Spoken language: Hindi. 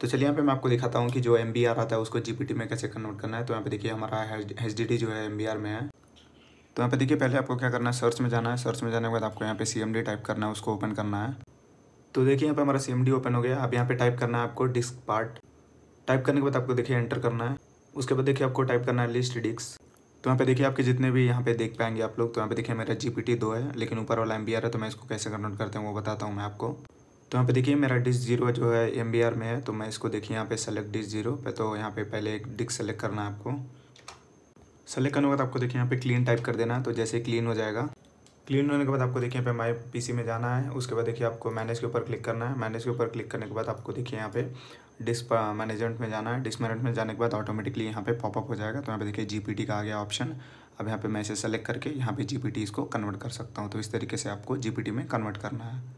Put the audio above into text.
तो चलिए यहाँ पे मैं आपको दिखाता हूँ कि जो एम आता है उसको जी में कैसे कन्वर्ट करना है तो यहाँ पे देखिए हमारा एच जो है एम में है तो यहाँ पे देखिए पहले आपको क्या करना है सर्च में जाना है सर्च में जाने के बाद आपको यहाँ पे सी टाइप करना है उसको ओपन करना है तो देखिए यहाँ पे हमारा सी ओपन हो गया अब यहाँ पे टाइप करना है आपको डिस्क पार्ट टाइप करने के बाद आपको देखिए एंटर करना है उसके बाद देखिए आपको टाइप करना है लिस्ट डिस्क तो यहाँ पे देखिए आपके जितने भी यहाँ पे देख पाएंगे आप लोग तो यहाँ पे देखिए मेरा जी दो है लेकिन ऊपर वाला एम है तो मैं इसको कैसे कन्वर्ट करते हैं वो बताता हूँ मैं आपको तो यहाँ पे देखिए मेरा डिस्क जीरो जो है एम में है तो मैं इसको देखिए यहाँ पे सेलेक्ट डिश जीरो पे तो यहाँ पे पहले एक डिस्क सेलेक्ट करना है आपको सेलेक्ट करने के बाद आपको देखिए यहाँ पे क्लीन टाइप कर देना है तो जैसे क्लीन हो जाएगा क्लीन होने के बाद आपको देखिए यहाँ पे माई पी में जाना है उसके बाद देखिए आपको मैनेज के ऊपर क्लिक करना है मैनेज के ऊपर क्लिक करने के बाद आपको देखिए यहाँ पे डिस्क मैनेजमेंट में जाना है डिस्क मैनेजमेंट में जाने के बाद ऑटोमेटिकली यहाँ पे पॉपअप हो जाएगा तो यहाँ पे देखिए जी का आ गया ऑप्शन अब यहाँ पे मैं इसे सेलेक्ट करके यहाँ पे जी इसको कन्वर्ट कर सकता हूँ तो इस तरीके से आपको जी में कन्वर्ट करना है